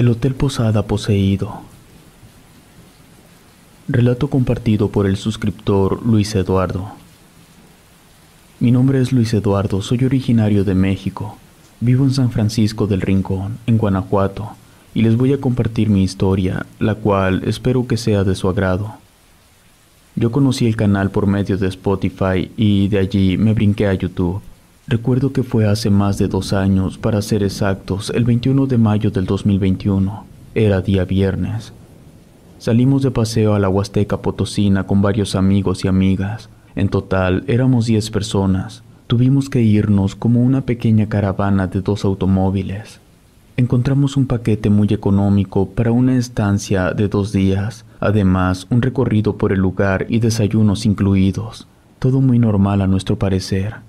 El Hotel Posada Poseído. Relato compartido por el suscriptor Luis Eduardo. Mi nombre es Luis Eduardo, soy originario de México. Vivo en San Francisco del Rincón, en Guanajuato, y les voy a compartir mi historia, la cual espero que sea de su agrado. Yo conocí el canal por medio de Spotify y de allí me brinqué a YouTube. Recuerdo que fue hace más de dos años, para ser exactos, el 21 de mayo del 2021. Era día viernes. Salimos de paseo a la Huasteca Potosina con varios amigos y amigas. En total éramos 10 personas. Tuvimos que irnos como una pequeña caravana de dos automóviles. Encontramos un paquete muy económico para una estancia de dos días, además un recorrido por el lugar y desayunos incluidos. Todo muy normal a nuestro parecer.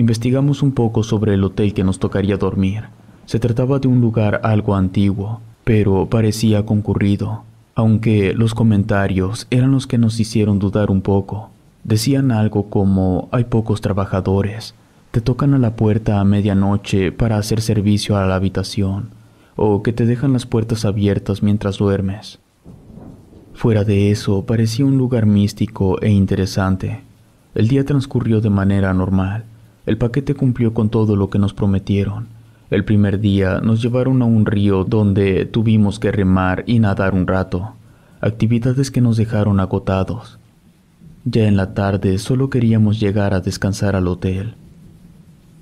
Investigamos un poco sobre el hotel que nos tocaría dormir. Se trataba de un lugar algo antiguo, pero parecía concurrido, aunque los comentarios eran los que nos hicieron dudar un poco. Decían algo como hay pocos trabajadores, te tocan a la puerta a medianoche para hacer servicio a la habitación, o que te dejan las puertas abiertas mientras duermes. Fuera de eso, parecía un lugar místico e interesante. El día transcurrió de manera normal. El paquete cumplió con todo lo que nos prometieron. El primer día nos llevaron a un río donde tuvimos que remar y nadar un rato, actividades que nos dejaron agotados. Ya en la tarde solo queríamos llegar a descansar al hotel.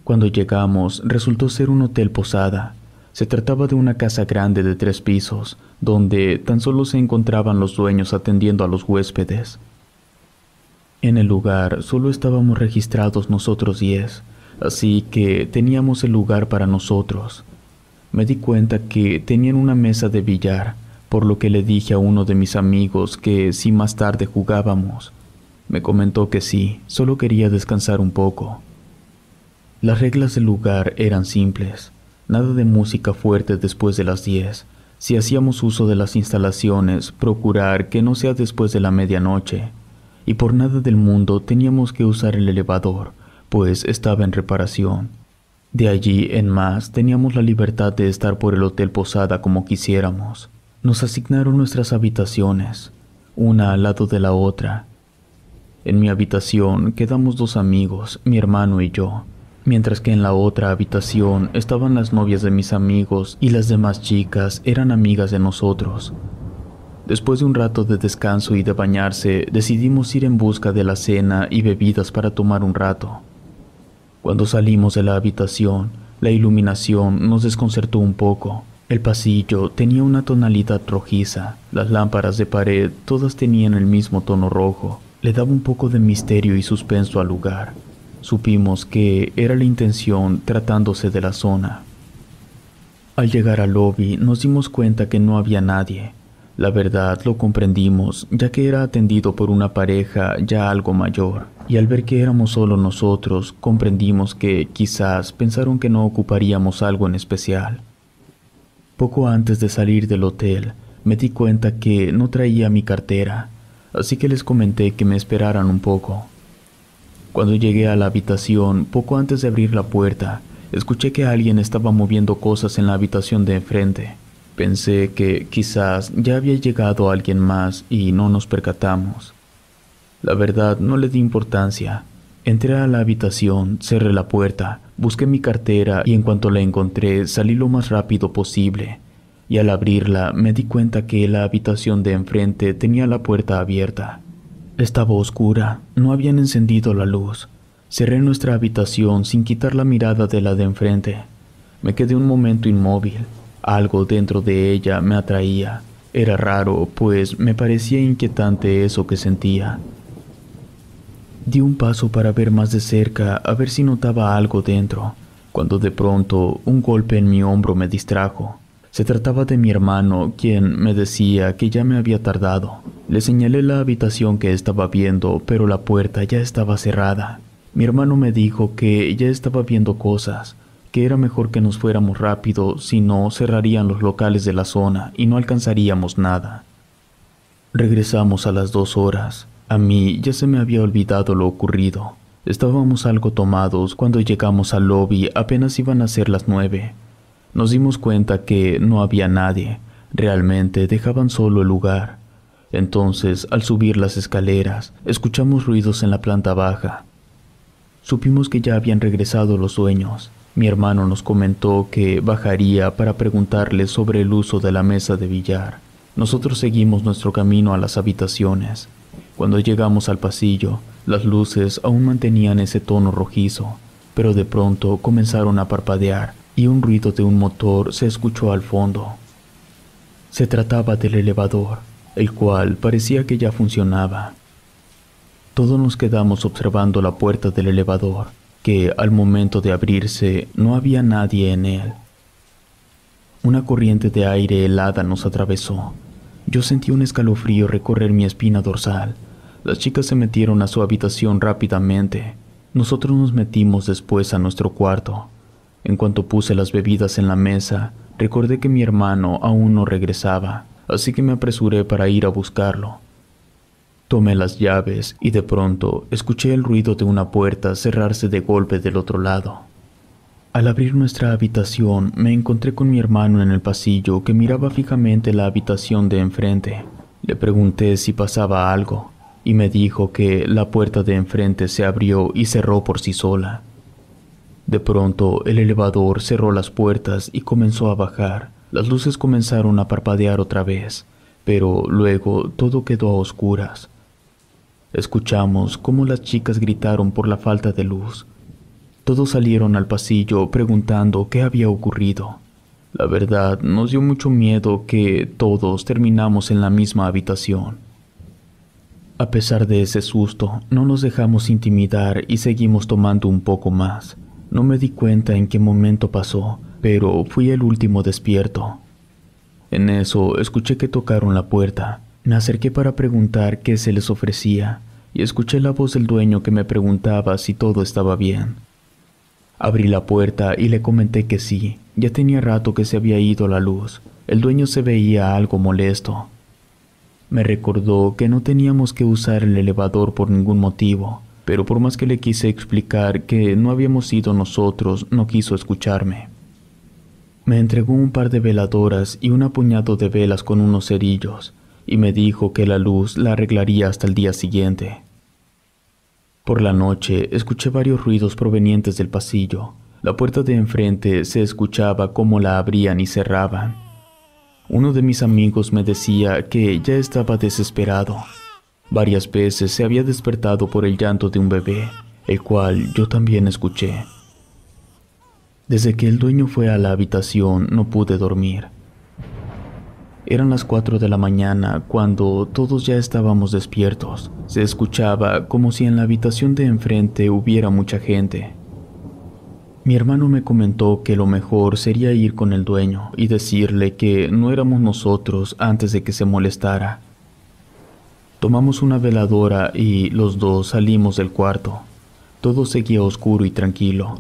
Cuando llegamos resultó ser un hotel posada. Se trataba de una casa grande de tres pisos, donde tan solo se encontraban los dueños atendiendo a los huéspedes. En el lugar solo estábamos registrados nosotros diez, así que teníamos el lugar para nosotros. Me di cuenta que tenían una mesa de billar, por lo que le dije a uno de mis amigos que si más tarde jugábamos. Me comentó que sí, solo quería descansar un poco. Las reglas del lugar eran simples, nada de música fuerte después de las 10. Si hacíamos uso de las instalaciones, procurar que no sea después de la medianoche y por nada del mundo teníamos que usar el elevador, pues estaba en reparación. De allí en más teníamos la libertad de estar por el Hotel Posada como quisiéramos. Nos asignaron nuestras habitaciones, una al lado de la otra. En mi habitación quedamos dos amigos, mi hermano y yo, mientras que en la otra habitación estaban las novias de mis amigos y las demás chicas eran amigas de nosotros. Después de un rato de descanso y de bañarse, decidimos ir en busca de la cena y bebidas para tomar un rato. Cuando salimos de la habitación, la iluminación nos desconcertó un poco. El pasillo tenía una tonalidad rojiza, las lámparas de pared todas tenían el mismo tono rojo, le daba un poco de misterio y suspenso al lugar. Supimos que era la intención tratándose de la zona. Al llegar al lobby nos dimos cuenta que no había nadie, la verdad lo comprendimos, ya que era atendido por una pareja ya algo mayor, y al ver que éramos solo nosotros, comprendimos que quizás pensaron que no ocuparíamos algo en especial. Poco antes de salir del hotel, me di cuenta que no traía mi cartera, así que les comenté que me esperaran un poco. Cuando llegué a la habitación, poco antes de abrir la puerta, escuché que alguien estaba moviendo cosas en la habitación de enfrente. Pensé que quizás ya había llegado alguien más y no nos percatamos. La verdad no le di importancia. Entré a la habitación, cerré la puerta, busqué mi cartera y en cuanto la encontré salí lo más rápido posible. Y al abrirla me di cuenta que la habitación de enfrente tenía la puerta abierta. Estaba oscura, no habían encendido la luz. Cerré nuestra habitación sin quitar la mirada de la de enfrente. Me quedé un momento inmóvil, algo dentro de ella me atraía. Era raro, pues me parecía inquietante eso que sentía. Di un paso para ver más de cerca, a ver si notaba algo dentro, cuando de pronto un golpe en mi hombro me distrajo. Se trataba de mi hermano, quien me decía que ya me había tardado. Le señalé la habitación que estaba viendo, pero la puerta ya estaba cerrada. Mi hermano me dijo que ya estaba viendo cosas, que era mejor que nos fuéramos rápido, si no cerrarían los locales de la zona y no alcanzaríamos nada. Regresamos a las dos horas. A mí ya se me había olvidado lo ocurrido. Estábamos algo tomados cuando llegamos al lobby, apenas iban a ser las nueve. Nos dimos cuenta que no había nadie, realmente dejaban solo el lugar. Entonces, al subir las escaleras, escuchamos ruidos en la planta baja. Supimos que ya habían regresado los dueños. Mi hermano nos comentó que bajaría para preguntarle sobre el uso de la mesa de billar. Nosotros seguimos nuestro camino a las habitaciones. Cuando llegamos al pasillo, las luces aún mantenían ese tono rojizo, pero de pronto comenzaron a parpadear y un ruido de un motor se escuchó al fondo. Se trataba del elevador, el cual parecía que ya funcionaba. Todos nos quedamos observando la puerta del elevador que al momento de abrirse no había nadie en él. Una corriente de aire helada nos atravesó. Yo sentí un escalofrío recorrer mi espina dorsal. Las chicas se metieron a su habitación rápidamente. Nosotros nos metimos después a nuestro cuarto. En cuanto puse las bebidas en la mesa, recordé que mi hermano aún no regresaba, así que me apresuré para ir a buscarlo. Tomé las llaves y de pronto escuché el ruido de una puerta cerrarse de golpe del otro lado. Al abrir nuestra habitación me encontré con mi hermano en el pasillo que miraba fijamente la habitación de enfrente. Le pregunté si pasaba algo y me dijo que la puerta de enfrente se abrió y cerró por sí sola. De pronto el elevador cerró las puertas y comenzó a bajar. Las luces comenzaron a parpadear otra vez, pero luego todo quedó a oscuras. Escuchamos cómo las chicas gritaron por la falta de luz. Todos salieron al pasillo preguntando qué había ocurrido. La verdad, nos dio mucho miedo que todos terminamos en la misma habitación. A pesar de ese susto, no nos dejamos intimidar y seguimos tomando un poco más. No me di cuenta en qué momento pasó, pero fui el último despierto. En eso escuché que tocaron la puerta. Me acerqué para preguntar qué se les ofrecía y escuché la voz del dueño que me preguntaba si todo estaba bien. Abrí la puerta y le comenté que sí, ya tenía rato que se había ido la luz. El dueño se veía algo molesto. Me recordó que no teníamos que usar el elevador por ningún motivo, pero por más que le quise explicar que no habíamos ido nosotros, no quiso escucharme. Me entregó un par de veladoras y un apuñado de velas con unos cerillos, y me dijo que la luz la arreglaría hasta el día siguiente. Por la noche escuché varios ruidos provenientes del pasillo. La puerta de enfrente se escuchaba como la abrían y cerraban. Uno de mis amigos me decía que ya estaba desesperado. Varias veces se había despertado por el llanto de un bebé, el cual yo también escuché. Desde que el dueño fue a la habitación no pude dormir. Eran las 4 de la mañana cuando todos ya estábamos despiertos. Se escuchaba como si en la habitación de enfrente hubiera mucha gente. Mi hermano me comentó que lo mejor sería ir con el dueño y decirle que no éramos nosotros antes de que se molestara. Tomamos una veladora y los dos salimos del cuarto. Todo seguía oscuro y tranquilo.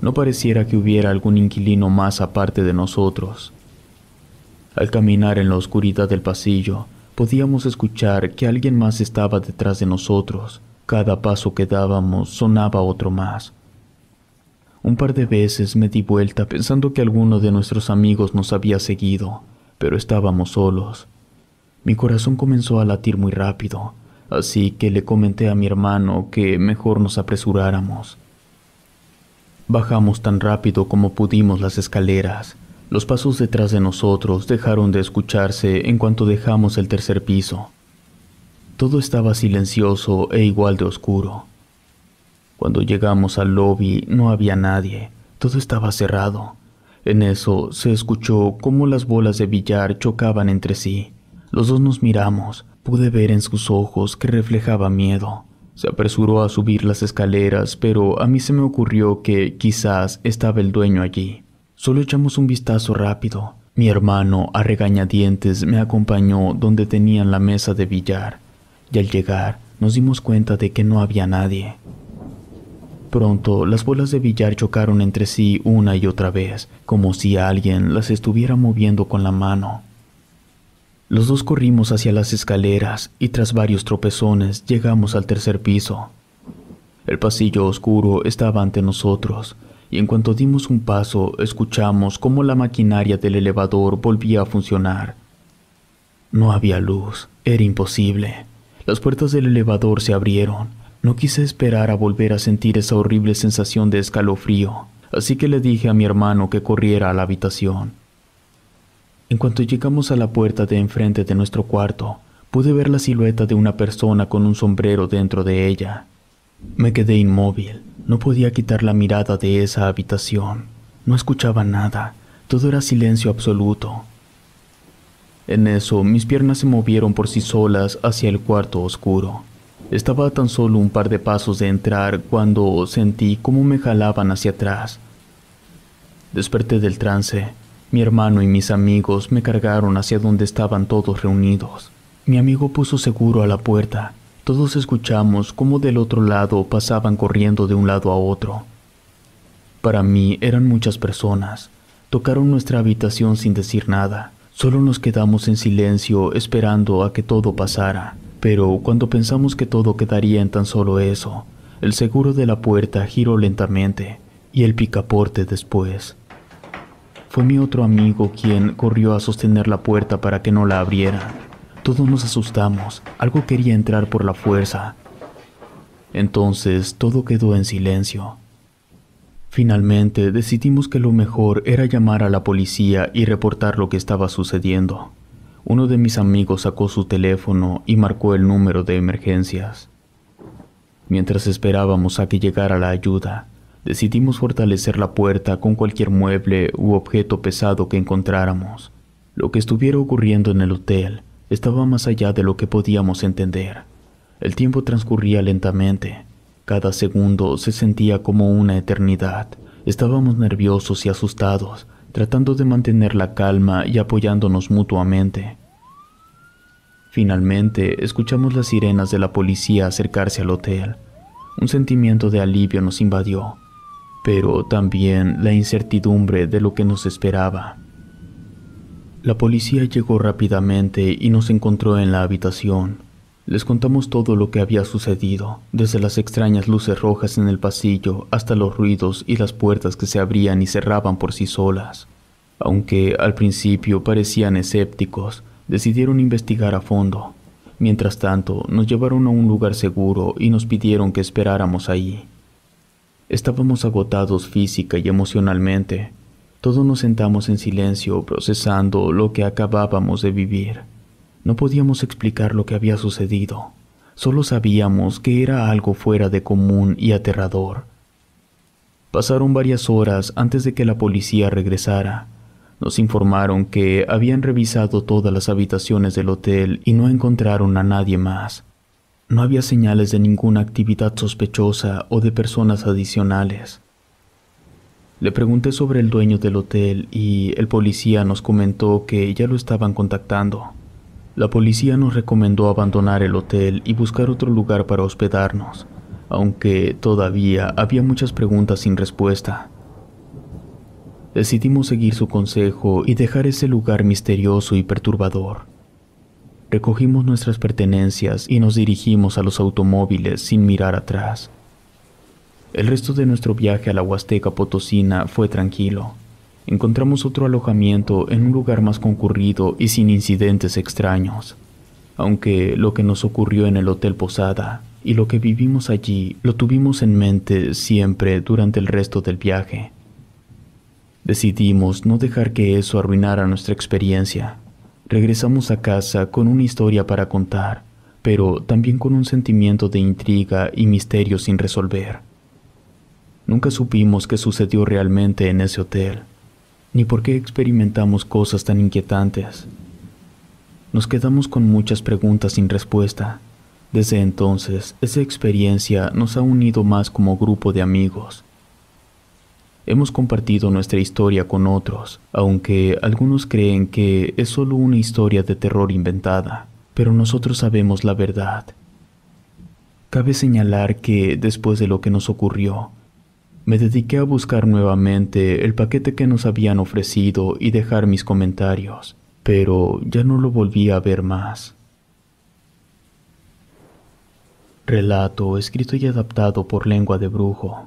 No pareciera que hubiera algún inquilino más aparte de nosotros. Al caminar en la oscuridad del pasillo, podíamos escuchar que alguien más estaba detrás de nosotros. Cada paso que dábamos sonaba otro más. Un par de veces me di vuelta pensando que alguno de nuestros amigos nos había seguido, pero estábamos solos. Mi corazón comenzó a latir muy rápido, así que le comenté a mi hermano que mejor nos apresuráramos. Bajamos tan rápido como pudimos las escaleras, los pasos detrás de nosotros dejaron de escucharse en cuanto dejamos el tercer piso. Todo estaba silencioso e igual de oscuro. Cuando llegamos al lobby no había nadie, todo estaba cerrado. En eso se escuchó cómo las bolas de billar chocaban entre sí. Los dos nos miramos, pude ver en sus ojos que reflejaba miedo. Se apresuró a subir las escaleras, pero a mí se me ocurrió que quizás estaba el dueño allí. Solo echamos un vistazo rápido. Mi hermano, a regañadientes, me acompañó donde tenían la mesa de billar, y al llegar nos dimos cuenta de que no había nadie. Pronto las bolas de billar chocaron entre sí una y otra vez, como si alguien las estuviera moviendo con la mano. Los dos corrimos hacia las escaleras y tras varios tropezones llegamos al tercer piso. El pasillo oscuro estaba ante nosotros, y en cuanto dimos un paso escuchamos cómo la maquinaria del elevador volvía a funcionar. No había luz, era imposible. Las puertas del elevador se abrieron. No quise esperar a volver a sentir esa horrible sensación de escalofrío, así que le dije a mi hermano que corriera a la habitación. En cuanto llegamos a la puerta de enfrente de nuestro cuarto, pude ver la silueta de una persona con un sombrero dentro de ella. Me quedé inmóvil. No podía quitar la mirada de esa habitación. No escuchaba nada. Todo era silencio absoluto. En eso, mis piernas se movieron por sí solas hacia el cuarto oscuro. Estaba tan solo un par de pasos de entrar cuando sentí cómo me jalaban hacia atrás. Desperté del trance. Mi hermano y mis amigos me cargaron hacia donde estaban todos reunidos. Mi amigo puso seguro a la puerta todos escuchamos cómo del otro lado pasaban corriendo de un lado a otro. Para mí eran muchas personas. Tocaron nuestra habitación sin decir nada. Solo nos quedamos en silencio esperando a que todo pasara. Pero cuando pensamos que todo quedaría en tan solo eso, el seguro de la puerta giró lentamente y el picaporte después. Fue mi otro amigo quien corrió a sostener la puerta para que no la abriera. Todos nos asustamos, algo quería entrar por la fuerza. Entonces todo quedó en silencio. Finalmente decidimos que lo mejor era llamar a la policía y reportar lo que estaba sucediendo. Uno de mis amigos sacó su teléfono y marcó el número de emergencias. Mientras esperábamos a que llegara la ayuda, decidimos fortalecer la puerta con cualquier mueble u objeto pesado que encontráramos. Lo que estuviera ocurriendo en el hotel estaba más allá de lo que podíamos entender. El tiempo transcurría lentamente. Cada segundo se sentía como una eternidad. Estábamos nerviosos y asustados, tratando de mantener la calma y apoyándonos mutuamente. Finalmente, escuchamos las sirenas de la policía acercarse al hotel. Un sentimiento de alivio nos invadió, pero también la incertidumbre de lo que nos esperaba. La policía llegó rápidamente y nos encontró en la habitación. Les contamos todo lo que había sucedido, desde las extrañas luces rojas en el pasillo hasta los ruidos y las puertas que se abrían y cerraban por sí solas. Aunque al principio parecían escépticos, decidieron investigar a fondo. Mientras tanto, nos llevaron a un lugar seguro y nos pidieron que esperáramos ahí. Estábamos agotados física y emocionalmente, todos nos sentamos en silencio procesando lo que acabábamos de vivir. No podíamos explicar lo que había sucedido, solo sabíamos que era algo fuera de común y aterrador. Pasaron varias horas antes de que la policía regresara. Nos informaron que habían revisado todas las habitaciones del hotel y no encontraron a nadie más. No había señales de ninguna actividad sospechosa o de personas adicionales. Le pregunté sobre el dueño del hotel y el policía nos comentó que ya lo estaban contactando. La policía nos recomendó abandonar el hotel y buscar otro lugar para hospedarnos, aunque todavía había muchas preguntas sin respuesta. Decidimos seguir su consejo y dejar ese lugar misterioso y perturbador. Recogimos nuestras pertenencias y nos dirigimos a los automóviles sin mirar atrás. El resto de nuestro viaje a la Huasteca Potosina fue tranquilo. Encontramos otro alojamiento en un lugar más concurrido y sin incidentes extraños. Aunque lo que nos ocurrió en el Hotel Posada y lo que vivimos allí lo tuvimos en mente siempre durante el resto del viaje. Decidimos no dejar que eso arruinara nuestra experiencia. Regresamos a casa con una historia para contar, pero también con un sentimiento de intriga y misterio sin resolver. Nunca supimos qué sucedió realmente en ese hotel, ni por qué experimentamos cosas tan inquietantes. Nos quedamos con muchas preguntas sin respuesta. Desde entonces, esa experiencia nos ha unido más como grupo de amigos. Hemos compartido nuestra historia con otros, aunque algunos creen que es solo una historia de terror inventada, pero nosotros sabemos la verdad. Cabe señalar que, después de lo que nos ocurrió, me dediqué a buscar nuevamente el paquete que nos habían ofrecido y dejar mis comentarios, pero ya no lo volví a ver más. Relato escrito y adaptado por lengua de brujo.